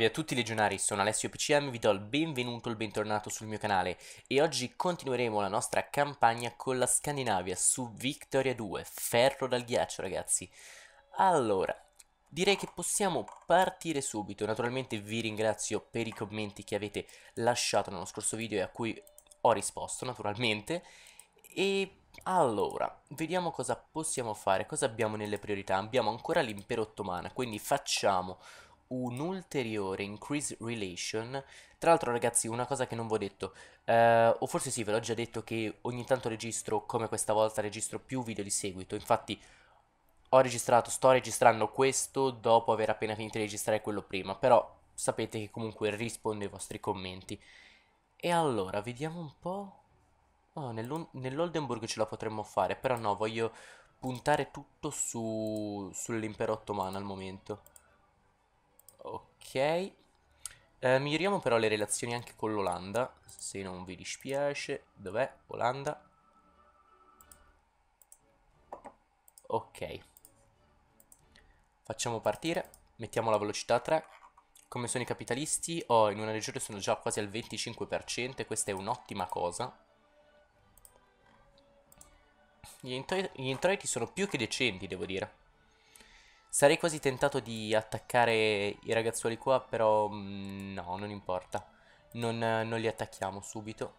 salve a tutti legionari, sono Alessio PCM, vi do il benvenuto e il bentornato sul mio canale e oggi continueremo la nostra campagna con la Scandinavia su Victoria 2, ferro dal ghiaccio ragazzi. Allora, direi che possiamo partire subito, naturalmente vi ringrazio per i commenti che avete lasciato nello scorso video e a cui ho risposto naturalmente e allora, vediamo cosa possiamo fare, cosa abbiamo nelle priorità. Abbiamo ancora l'impero ottomano, quindi facciamo un'ulteriore increase relation. Tra l'altro, ragazzi, una cosa che non vi ho detto, eh, o forse sì, ve l'ho già detto che ogni tanto registro, come questa volta, registro più video di seguito. Infatti, ho registrato, sto registrando questo dopo aver appena finito di registrare quello prima, però sapete che comunque rispondo ai vostri commenti. E allora, vediamo un po'. Oh, nell'Oldenburg ce la potremmo fare, però no, voglio puntare tutto su, sull'impero ottomano al momento. Ok. Eh, miglioriamo però le relazioni anche con l'Olanda, se non vi dispiace. Dov'è? Olanda. Ok. Facciamo partire. Mettiamo la velocità a 3. Come sono i capitalisti? Oh, in una regione sono già quasi al 25% questa è un'ottima cosa. gli introiti sono più che decenti, devo dire. Sarei quasi tentato di attaccare i ragazzuoli qua, però mm, no, non importa. Non, non li attacchiamo subito.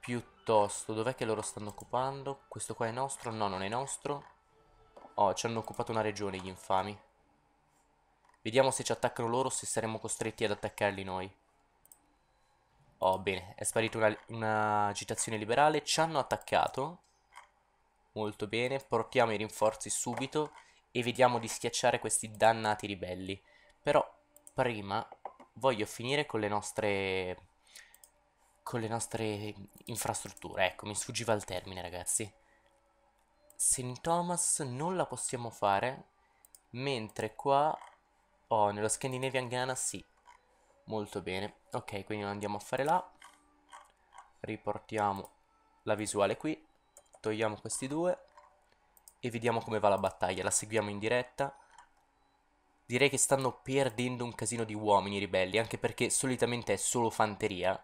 Piuttosto, dov'è che loro stanno occupando? Questo qua è nostro? No, non è nostro. Oh, ci hanno occupato una regione, gli infami. Vediamo se ci attaccano loro o se saremo costretti ad attaccarli noi. Oh, bene, è sparita una, una liberale. Ci hanno attaccato. Molto bene, portiamo i rinforzi subito e vediamo di schiacciare questi dannati ribelli. Però prima voglio finire con le nostre con le nostre infrastrutture. Ecco, mi sfuggiva il termine, ragazzi. St. Thomas non la possiamo fare, mentre qua... Oh, nello Scandinavian Ghana sì. Molto bene. Ok, quindi lo andiamo a fare là. Riportiamo la visuale qui. Togliamo questi due. E vediamo come va la battaglia. La seguiamo in diretta. Direi che stanno perdendo un casino di uomini i ribelli, anche perché solitamente è solo fanteria.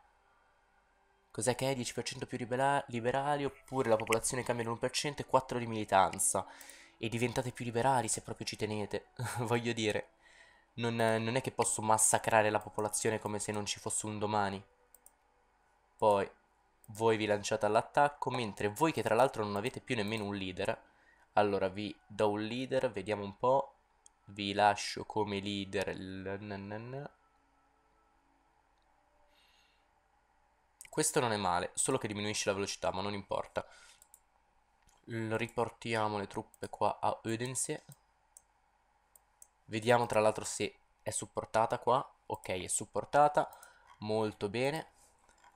Cos'è che è? 10% più liberali, oppure la popolazione cambia l'1% e 4 di militanza. E diventate più liberali se proprio ci tenete, voglio dire. Non, non è che posso massacrare la popolazione come se non ci fosse un domani. Poi, voi vi lanciate all'attacco, mentre voi che tra l'altro non avete più nemmeno un leader, allora vi do un leader, vediamo un po', vi lascio come leader Questo non è male, solo che diminuisce la velocità, ma non importa. Riportiamo le truppe qua a Odense. Vediamo tra l'altro se è supportata qua. Ok, è supportata. Molto bene.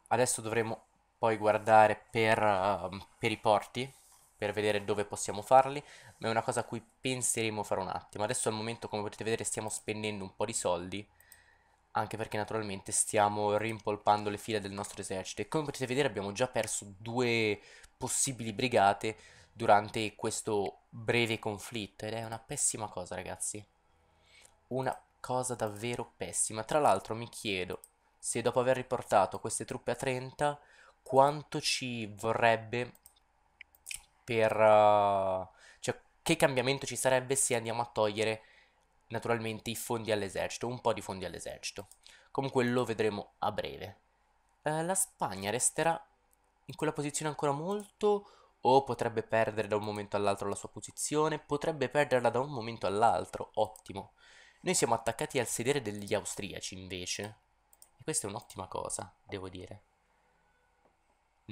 Adesso dovremo poi guardare per, uh, per i porti, per vedere dove possiamo farli, ma è una cosa a cui penseremo fra un attimo. Adesso al momento, come potete vedere, stiamo spendendo un po' di soldi, anche perché naturalmente stiamo rimpolpando le file del nostro esercito. E come potete vedere abbiamo già perso due possibili brigate durante questo breve conflitto, ed è una pessima cosa, ragazzi. Una cosa davvero pessima. Tra l'altro mi chiedo se dopo aver riportato queste truppe a 30 quanto ci vorrebbe per... Eh, cioè che cambiamento ci sarebbe se andiamo a togliere naturalmente i fondi all'esercito, un po' di fondi all'esercito. Comunque lo vedremo a breve. Eh, la Spagna resterà in quella posizione ancora molto o potrebbe perdere da un momento all'altro la sua posizione? Potrebbe perderla da un momento all'altro, ottimo. Noi siamo attaccati al sedere degli austriaci invece. E questa è un'ottima cosa, devo dire.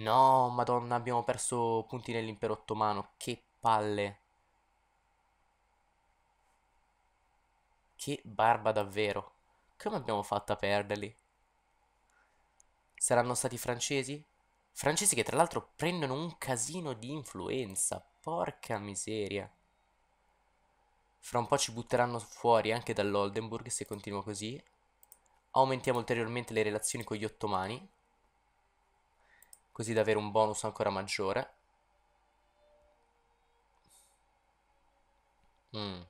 No, madonna, abbiamo perso punti nell'impero ottomano. Che palle. Che barba davvero. Come abbiamo fatto a perderli? Saranno stati francesi? Francesi che tra l'altro prendono un casino di influenza. Porca miseria. Fra un po' ci butteranno fuori anche dall'Oldenburg se continua così. Aumentiamo ulteriormente le relazioni con gli ottomani così da avere un bonus ancora maggiore. Mm.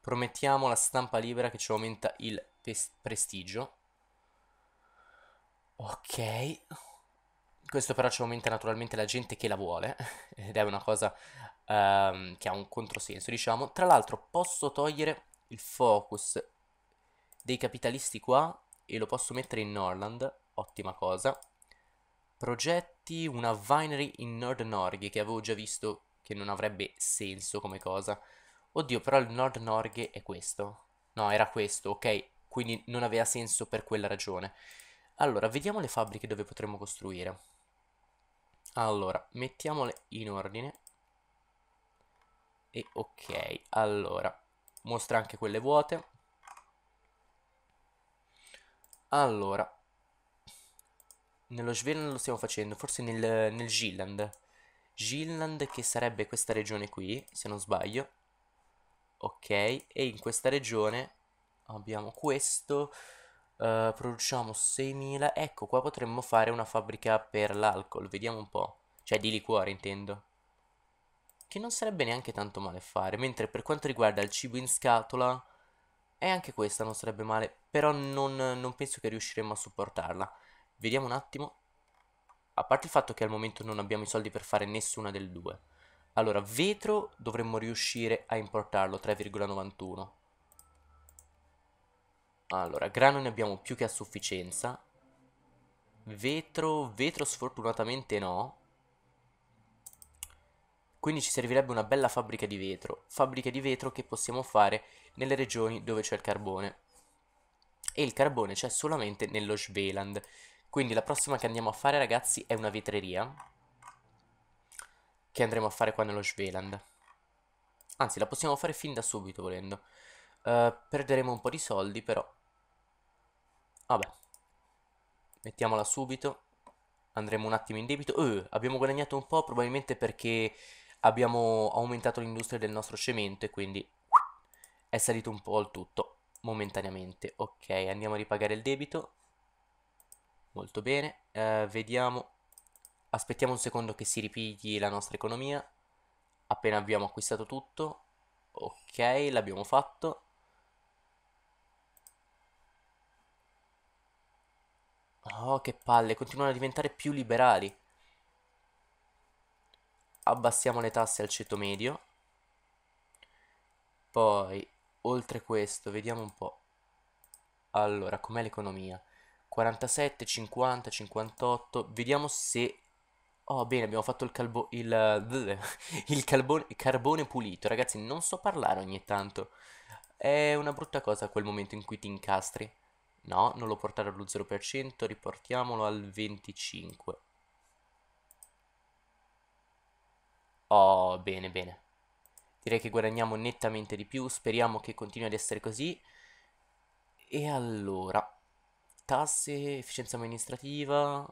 Promettiamo la stampa libera che ci aumenta il prestigio. Ok. Questo però ci aumenta naturalmente la gente che la vuole. Ed è una cosa um, che ha un controsenso, diciamo. Tra l'altro posso togliere il focus dei capitalisti qua e lo posso mettere in Norland, ottima cosa. Progetti una winery in Nord Norge che avevo già visto che non avrebbe senso come cosa. Oddio, però il Nord Norge è questo. No, era questo, ok? Quindi non aveva senso per quella ragione. Allora, vediamo le fabbriche dove potremmo costruire. Allora, mettiamole in ordine. E ok, allora, mostra anche quelle vuote. Allora, nello Sveland lo stiamo facendo, forse nel, nel Gilland. Gilland che sarebbe questa regione qui, se non sbaglio. Ok, e in questa regione abbiamo questo, uh, produciamo 6.000, ecco qua potremmo fare una fabbrica per l'alcol, vediamo un po', cioè di liquore intendo. Che non sarebbe neanche tanto male fare, mentre per quanto riguarda il cibo in scatola, e anche questa non sarebbe male però non, non penso che riusciremo a supportarla. Vediamo un attimo. A parte il fatto che al momento non abbiamo i soldi per fare nessuna delle due. Allora, vetro dovremmo riuscire a importarlo, 3,91. Allora, grano ne abbiamo più che a sufficienza. Vetro, vetro sfortunatamente no. Quindi ci servirebbe una bella fabbrica di vetro. Fabbrica di vetro che possiamo fare nelle regioni dove c'è il carbone e il carbone c'è solamente nello Sveland. Quindi la prossima che andiamo a fare ragazzi è una vetreria che andremo a fare qua nello Sveland. Anzi la possiamo fare fin da subito volendo. Uh, perderemo un po' di soldi però. Vabbè. Mettiamola subito. Andremo un attimo in debito. Uh, abbiamo guadagnato un po' probabilmente perché abbiamo aumentato l'industria del nostro cemento e quindi è salito un po' il tutto momentaneamente. Ok, andiamo a ripagare il debito. Molto bene. Eh, vediamo. Aspettiamo un secondo che si ripigli la nostra economia. Appena abbiamo acquistato tutto. Ok, l'abbiamo fatto. Oh, che palle, continuano a diventare più liberali. Abbassiamo le tasse al ceto medio. Poi oltre questo, vediamo un po'. Allora, com'è l'economia? 47, 50, 58. Vediamo se... Oh, bene, abbiamo fatto il, calbo... il... il, calbone... carbone pulito. Ragazzi, non so parlare ogni tanto. È una brutta cosa quel momento in cui ti incastri. No, non lo portare allo 0%, riportiamolo al 25%. Oh, bene, bene. Direi che guadagniamo nettamente di più, speriamo che continui ad essere così. E allora, tasse, efficienza amministrativa...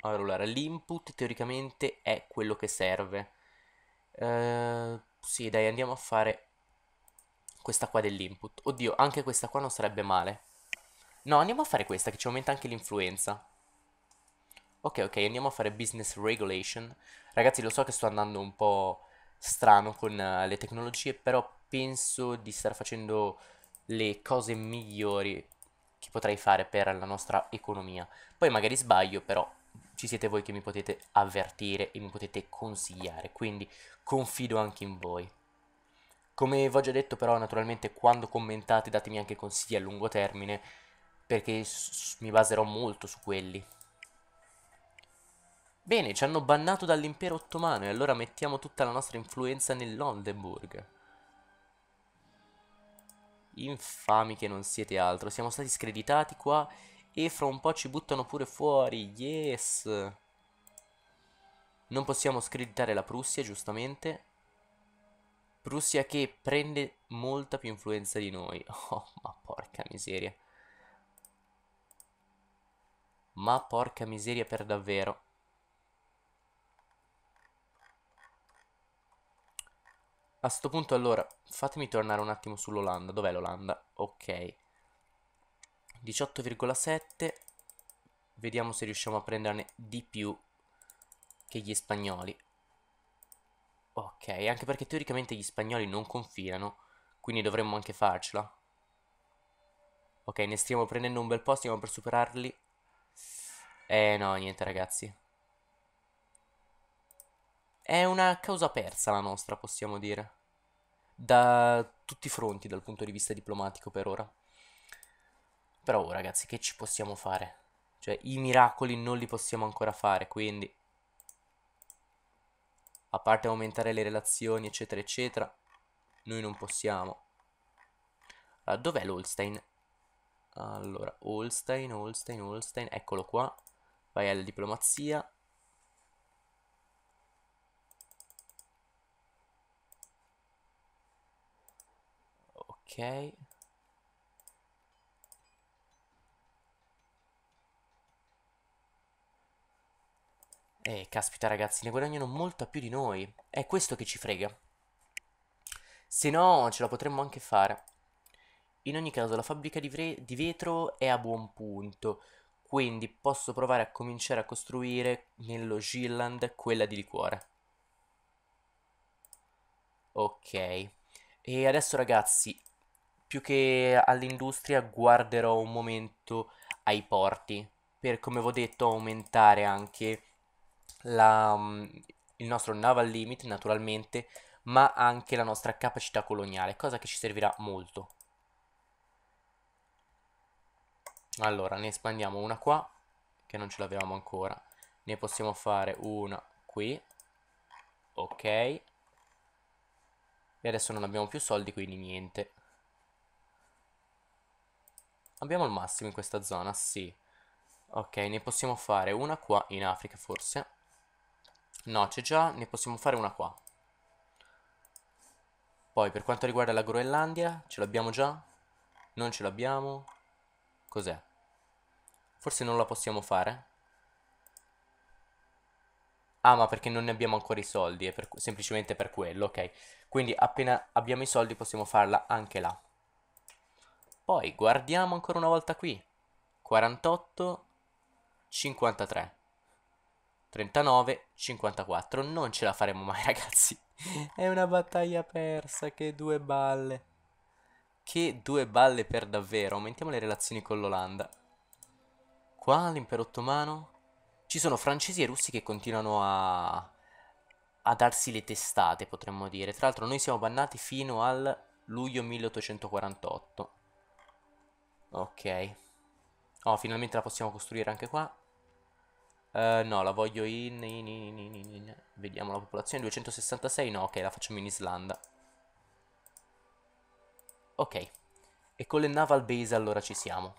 Allora, l'input teoricamente è quello che serve. Uh, sì, dai, andiamo a fare questa qua dell'input. Oddio, anche questa qua non sarebbe male. No, andiamo a fare questa, che ci aumenta anche l'influenza. Ok, ok, andiamo a fare business regulation. Ragazzi, lo so che sto andando un po' strano con eh, le tecnologie, però penso di star facendo le cose migliori che potrei fare per la nostra economia. Poi magari sbaglio, però ci siete voi che mi potete avvertire e mi potete consigliare, quindi confido anche in voi. Come vi ho già detto però, naturalmente quando commentate datemi anche consigli a lungo termine, perché mi baserò molto su quelli. Bene, ci hanno bannato dall'impero ottomano e allora mettiamo tutta la nostra influenza nell'Oldenburg. Infami che non siete altro, siamo stati screditati qua e fra un po' ci buttano pure fuori, yes! Non possiamo screditare la Prussia, giustamente. Prussia che prende molta più influenza di noi. Oh, ma porca miseria. Ma porca miseria per davvero. A sto punto allora, fatemi tornare un attimo sull'Olanda. Dov'è l'Olanda? Ok. 18,7. Vediamo se riusciamo a prenderne di più che gli spagnoli. Ok, anche perché teoricamente gli spagnoli non confinano, quindi dovremmo anche farcela. Ok, ne stiamo prendendo un bel po', stiamo per superarli. Eh no, niente ragazzi. È una causa persa la nostra, possiamo dire da tutti i fronti dal punto di vista diplomatico per ora. Però oh, ragazzi, che ci possiamo fare? Cioè, i miracoli non li possiamo ancora fare, quindi... A parte aumentare le relazioni, eccetera, eccetera, noi non possiamo. Allora, ah, dov'è l'Holstein? Allora, Holstein, Holstein, Holstein, eccolo qua. Vai alla diplomazia. Ok. Eh, caspita ragazzi, ne guadagnano molto più di noi. È questo che ci frega. Se no, ce la potremmo anche fare. In ogni caso, la fabbrica di, di, vetro è a buon punto. Quindi posso provare a cominciare a costruire nello Gilland quella di liquore. Ok. E adesso ragazzi, più che all'industria guarderò un momento ai porti per, come ho detto, aumentare anche la, mm, il nostro naval limit naturalmente, ma anche la nostra capacità coloniale, cosa che ci servirà molto. Allora, ne espandiamo una qua, che non ce l'avevamo ancora. Ne possiamo fare una qui. Ok. E adesso non abbiamo più soldi, quindi niente. Abbiamo il massimo in questa zona, sì. Ok, ne possiamo fare una qua in Africa forse. No, c'è già, ne possiamo fare una qua. Poi per quanto riguarda la Groenlandia, ce l'abbiamo già? Non ce l'abbiamo? Cos'è? Forse non la possiamo fare? Ah, ma perché non ne abbiamo ancora i soldi, è per, semplicemente per quello, ok. Quindi appena abbiamo i soldi possiamo farla anche là. Poi guardiamo ancora una volta qui. 48, 53. 39, 54. Non ce la faremo mai, ragazzi. È una battaglia persa, che due balle. Che due balle per davvero. Aumentiamo le relazioni con l'Olanda. Qua l'impero ottomano. Ci sono francesi e russi che continuano a... a darsi le testate, potremmo dire. Tra l'altro noi siamo bannati fino al luglio 1848. Ok. Oh, finalmente la possiamo costruire anche qua. Uh, no, la voglio in, in, in, in, Vediamo la popolazione. 266? No, ok, la facciamo in Islanda. Ok. E con le naval base allora ci siamo.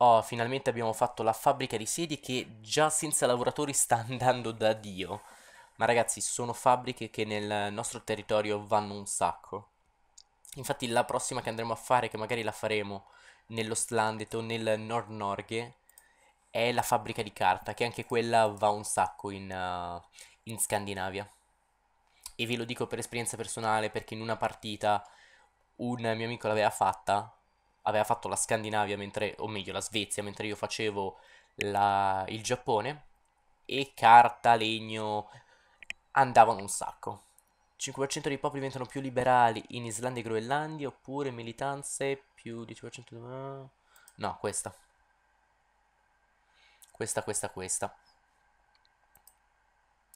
Oh, finalmente abbiamo fatto la fabbrica di sedi che già senza lavoratori sta andando da Dio ma ragazzi sono fabbriche che nel nostro territorio vanno un sacco. Infatti la prossima che andremo a fare, che magari la faremo nell'Ostlandet o nel Nord Norge, è la fabbrica di carta, che anche quella va un sacco in, uh, in Scandinavia. E ve lo dico per esperienza personale, perché in una partita un mio amico l'aveva fatta, aveva fatto la Scandinavia, mentre, o meglio la Svezia, mentre io facevo la, il Giappone, e carta, legno, andavano un sacco. 5% dei popoli diventano più liberali in Islanda e Groenlandia oppure militanze più 10%... Ah, no, questa. Questa, questa, questa.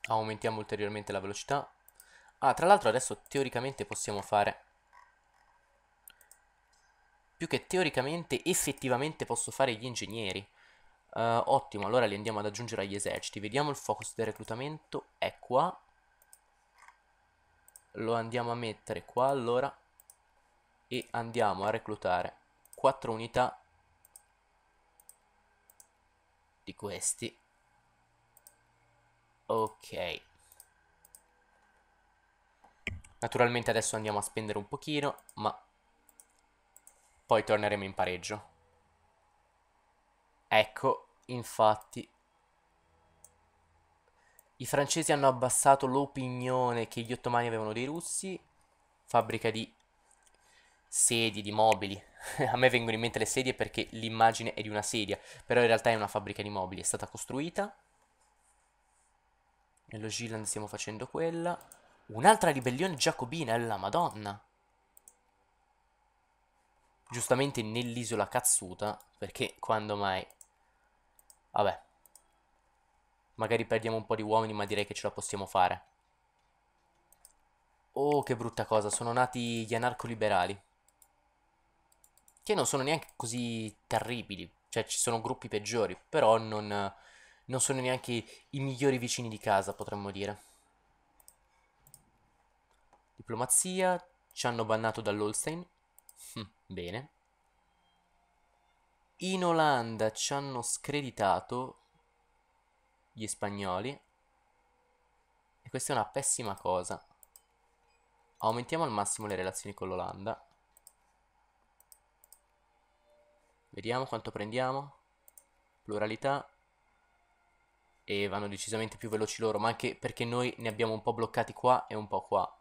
Aumentiamo ulteriormente la velocità. Ah, tra l'altro adesso teoricamente possiamo fare... Più che teoricamente, effettivamente posso fare gli ingegneri. Uh, ottimo, allora li andiamo ad aggiungere agli eserciti. Vediamo il focus del reclutamento. È qua lo andiamo a mettere qua allora e andiamo a reclutare 4 unità di questi ok naturalmente adesso andiamo a spendere un pochino ma poi torneremo in pareggio ecco infatti i francesi hanno abbassato l'opinione che gli ottomani avevano dei russi, fabbrica di sedie, di mobili. A me vengono in mente le sedie perché l'immagine è di una sedia, però in realtà è una fabbrica di mobili, è stata costruita. Nello Giland stiamo facendo quella. Un'altra ribellione giacobina, è la madonna. Giustamente nell'isola cazzuta, perché quando mai... Vabbè. Magari perdiamo un po' di uomini, ma direi che ce la possiamo fare. Oh, che brutta cosa, sono nati gli anarco-liberali. Che non sono neanche così terribili, cioè ci sono gruppi peggiori, però non, non sono neanche i migliori vicini di casa, potremmo dire. Diplomazia, ci hanno bannato dall'Holstein. Hm, bene. In Olanda ci hanno screditato gli spagnoli. E questa è una pessima cosa. Aumentiamo al massimo le relazioni con l'Olanda. Vediamo quanto prendiamo. Pluralità. E vanno decisamente più veloci loro, ma anche perché noi ne abbiamo un po' bloccati qua e un po' qua.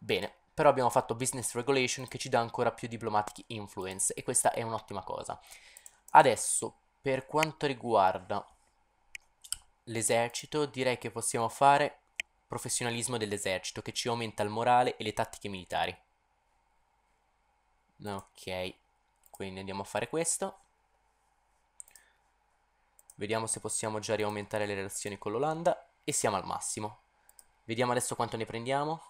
Bene, però abbiamo fatto business regulation che ci dà ancora più diplomatic influence e questa è un'ottima cosa. Adesso, per quanto riguarda l'esercito, direi che possiamo fare professionalismo dell'esercito, che ci aumenta il morale e le tattiche militari. Ok, quindi andiamo a fare questo. Vediamo se possiamo già riaumentare le relazioni con l'Olanda e siamo al massimo. Vediamo adesso quanto ne prendiamo.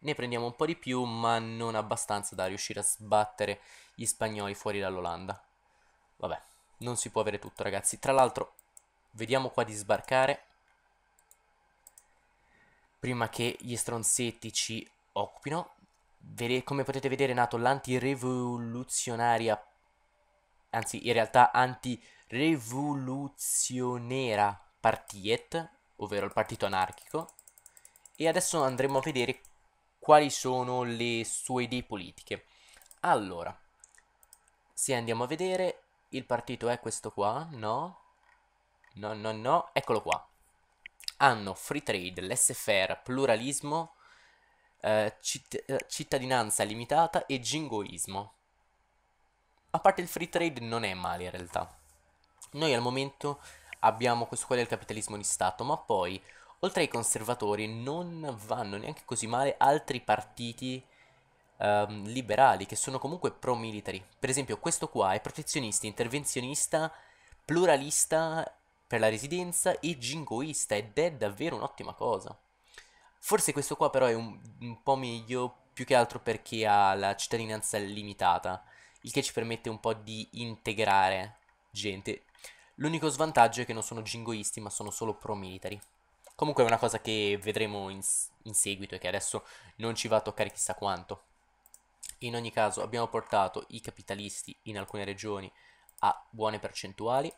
Ne prendiamo un po' di più, ma non abbastanza da riuscire a sbattere gli spagnoli fuori dall'Olanda. Vabbè, non si può avere tutto ragazzi. Tra l'altro, vediamo qua di sbarcare. Prima che gli stronzetti ci occupino. Vede come potete vedere è nato l'antirevoluzionaria, anzi in realtà antirevoluzionera partiet, ovvero il partito anarchico. E adesso andremo a vedere quali sono le sue idee politiche. Allora, se andiamo a vedere, il partito è questo qua? No? No, no, no. Eccolo qua. Hanno free trade, laissez-faire, pluralismo, eh, citt eh, cittadinanza limitata e jingoismo. A parte il free trade non è male in realtà. Noi al momento abbiamo questo qua del capitalismo di Stato, ma poi, oltre ai conservatori, non vanno neanche così male altri partiti ehm, liberali, che sono comunque pro-military. Per esempio questo qua è protezionista, intervenzionista, pluralista per la residenza e jingoista ed è davvero un'ottima cosa. Forse questo qua però è un, un po' meglio più che altro perché ha la cittadinanza limitata, il che ci permette un po' di integrare gente. L'unico svantaggio è che non sono jingoisti ma sono solo pro-military. Comunque è una cosa che vedremo in, in, seguito e che adesso non ci va a toccare chissà quanto. In ogni caso abbiamo portato i capitalisti in alcune regioni a buone percentuali.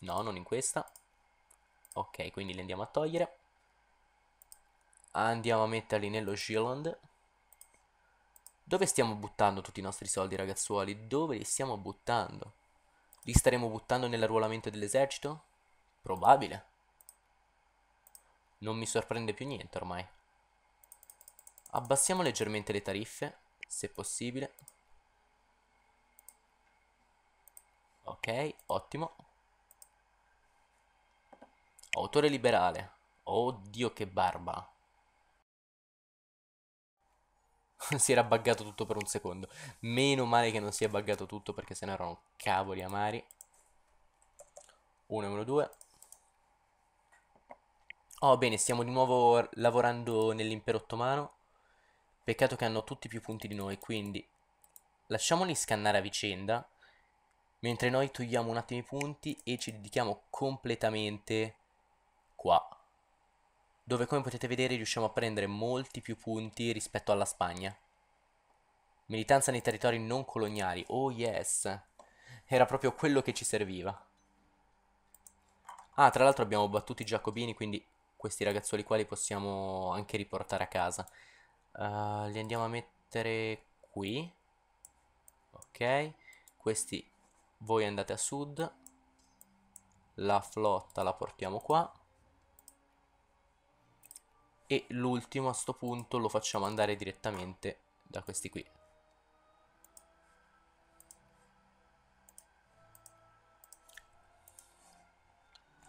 No, non in questa. Ok, quindi li andiamo a togliere. Andiamo a metterli nello Shieland. Dove stiamo buttando tutti i nostri soldi, ragazzuoli? Dove li stiamo buttando? Li staremo buttando nell'arruolamento dell'esercito? Probabile. Non mi sorprende più niente ormai. Abbassiamo leggermente le tariffe se possibile ok ottimo autore liberale oddio che barba si era buggato tutto per un secondo meno male che non si è buggato tutto perché se no erano cavoli amari 1 numero 2 Oh bene, stiamo di nuovo lavorando nell'impero ottomano Peccato che hanno tutti più punti di noi, quindi lasciamoli scannare a vicenda, mentre noi togliamo un attimo i punti e ci dedichiamo completamente qua. Dove come potete vedere riusciamo a prendere molti più punti rispetto alla Spagna. Militanza nei territori non coloniali, oh yes! Era proprio quello che ci serviva. Ah, tra l'altro abbiamo battuto i giacobini, quindi questi ragazzuoli qua li possiamo anche riportare a casa. Eh, li andiamo a mettere qui ok questi voi andate a sud la flotta la portiamo qua e l'ultimo a sto punto lo facciamo andare direttamente da questi qui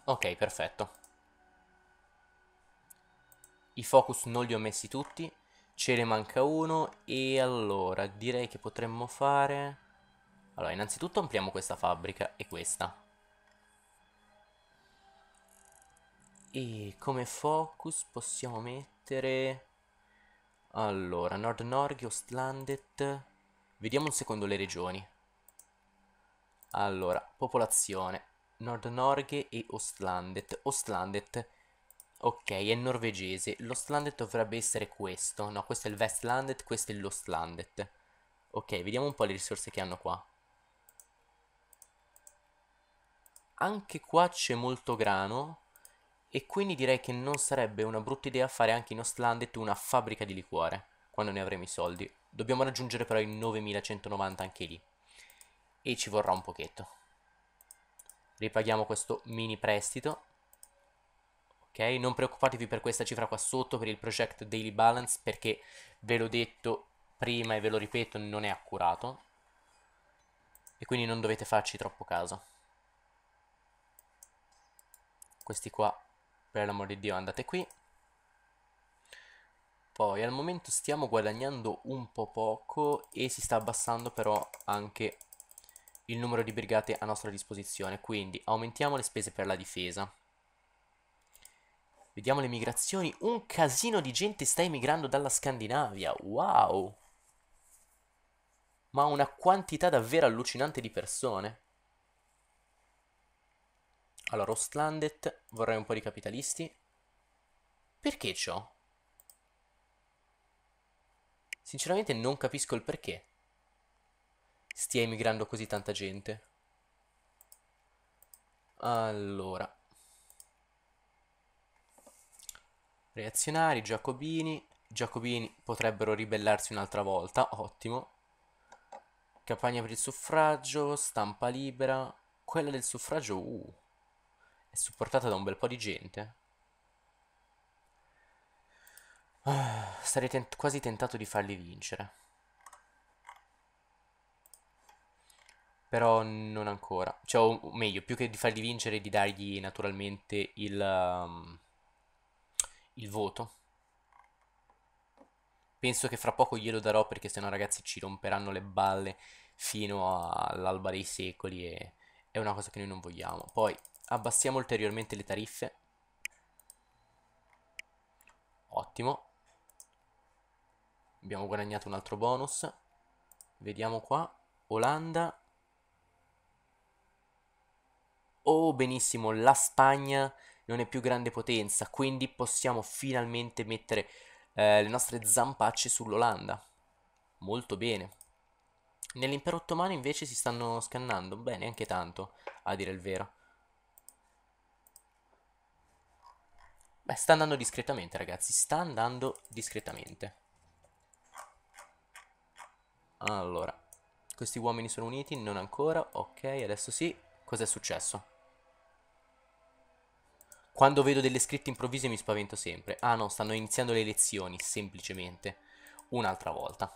ok perfetto i focus non li ho messi tutti Ce ne manca uno e allora direi che potremmo fare... Allora, innanzitutto ampliamo questa fabbrica e questa. E come focus possiamo mettere... Allora, Nord Norge, Ostlandet... Vediamo un secondo le regioni. Allora, popolazione. Nord Norge e Ostlandet. Ostlandet Ok, è norvegese. L'Ostlandet dovrebbe essere questo. No, questo è il Vestlandet, questo è l'Ostlandet. Ok, vediamo un po' le risorse che hanno qua. Anche qua c'è molto grano. E quindi direi che non sarebbe una brutta idea fare anche in Ostlandet una fabbrica di liquore. Quando ne avremo i soldi. Dobbiamo raggiungere però i 9190 anche lì. E ci vorrà un pochetto. Ripaghiamo questo mini prestito ok? Non preoccupatevi per questa cifra qua sotto, per il project daily balance, perché ve l'ho detto prima e ve lo ripeto, non è accurato. E quindi non dovete farci troppo caso. Questi qua, per l'amor di Dio, andate qui. Poi al momento stiamo guadagnando un po' poco e si sta abbassando però anche il numero di brigate a nostra disposizione. Quindi aumentiamo le spese per la difesa. Vediamo le migrazioni. Un casino di gente sta emigrando dalla Scandinavia. Wow! Ma una quantità davvero allucinante di persone. Allora, Ostlandet, vorrei un po' di capitalisti. Perché ciò? Sinceramente non capisco il perché stia emigrando così tanta gente. Allora, Reazionari, Giacobini. Giacobini potrebbero ribellarsi un'altra volta, ottimo. Campagna per il suffragio, stampa libera. Quella del suffragio, uh, è supportata da un bel po' di gente. Eh. Ah, sarei tent quasi tentato di farli vincere. Però non ancora. Cioè, o meglio, più che di farli vincere, di dargli naturalmente il... Um, il voto. Penso che fra poco glielo darò perché sennò ragazzi ci romperanno le balle fino all'alba dei secoli e è una cosa che noi non vogliamo. Poi abbassiamo ulteriormente le tariffe. Ottimo. Abbiamo guadagnato un altro bonus. Vediamo qua. Olanda. Oh benissimo, la Spagna non è più grande potenza, quindi possiamo finalmente mettere eh, le nostre zampacce sull'Olanda. Molto bene. Nell'impero ottomano invece si stanno scannando, beh neanche tanto, a dire il vero. Beh, sta andando discretamente ragazzi, sta andando discretamente. Allora, questi uomini sono uniti? Non ancora, ok, adesso sì. Cos'è successo? Quando vedo delle scritte improvvise mi spavento sempre. Ah no, stanno iniziando le elezioni, semplicemente. Un'altra volta.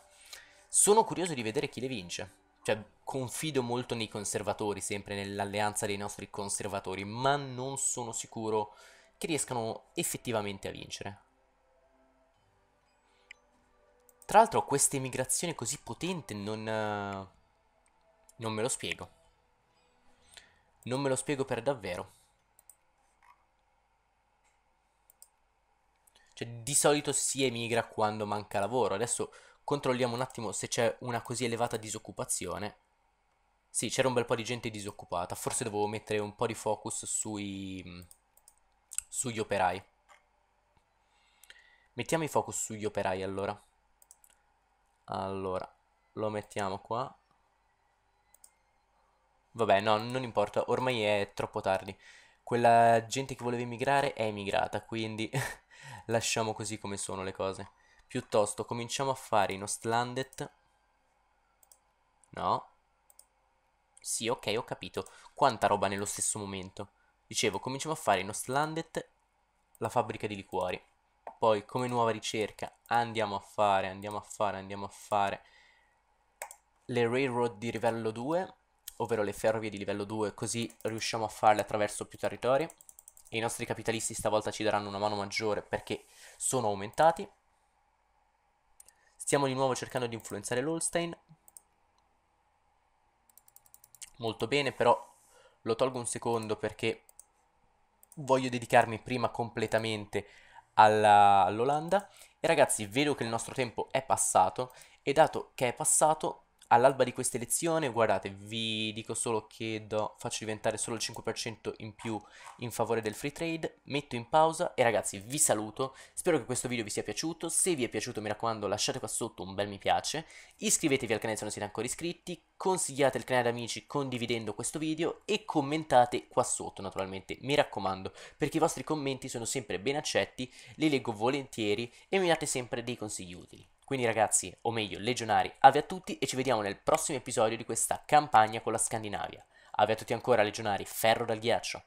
Sono curioso di vedere chi le vince. Cioè, confido molto nei conservatori, sempre nell'alleanza dei nostri conservatori, ma non sono sicuro che riescano effettivamente a vincere. Tra l'altro questa emigrazione così potente non... Eh, non me lo spiego. Non me lo spiego per davvero. Cioè, di solito si emigra quando manca lavoro. Adesso controlliamo un attimo se c'è una così elevata disoccupazione. Sì, c'era un bel po' di gente disoccupata. Forse dovevo mettere un po' di focus sui... Mm, sugli operai. Mettiamo i focus sugli operai allora. Allora, lo mettiamo qua. Vabbè, no, non importa, ormai è troppo tardi. Quella gente che voleva emigrare è emigrata, quindi lasciamo così come sono le cose. Piuttosto cominciamo a fare i Nostlandet. No. Sì, ok, ho capito. Quanta roba nello stesso momento. Dicevo, cominciamo a fare i Nostlandet, la fabbrica di liquori. Poi, come nuova ricerca, andiamo a fare, andiamo a fare, andiamo a fare le railroad di livello 2, ovvero le ferrovie di livello 2, così riusciamo a farle attraverso più territori e i nostri capitalisti stavolta ci daranno una mano maggiore perché sono aumentati. Stiamo di nuovo cercando di influenzare l'Holstein. Molto bene, però lo tolgo un secondo perché voglio dedicarmi prima completamente all'Olanda. All e ragazzi, vedo che il nostro tempo è passato e dato che è passato All'alba di questa elezione, guardate, vi dico solo che do, faccio diventare solo il 5% in più in favore del free trade, metto in pausa e ragazzi vi saluto, spero che questo video vi sia piaciuto, se vi è piaciuto mi raccomando lasciate qua sotto un bel mi piace, iscrivetevi al canale se non siete ancora iscritti, consigliate il canale ad amici condividendo questo video e commentate qua sotto naturalmente, mi raccomando, perché i vostri commenti sono sempre ben accetti, li leggo volentieri e mi date sempre dei consigli utili. Quindi ragazzi, o meglio, legionari, ave a tutti e ci vediamo nel prossimo episodio di questa campagna con la Scandinavia. Ave a tutti ancora, legionari, ferro dal ghiaccio.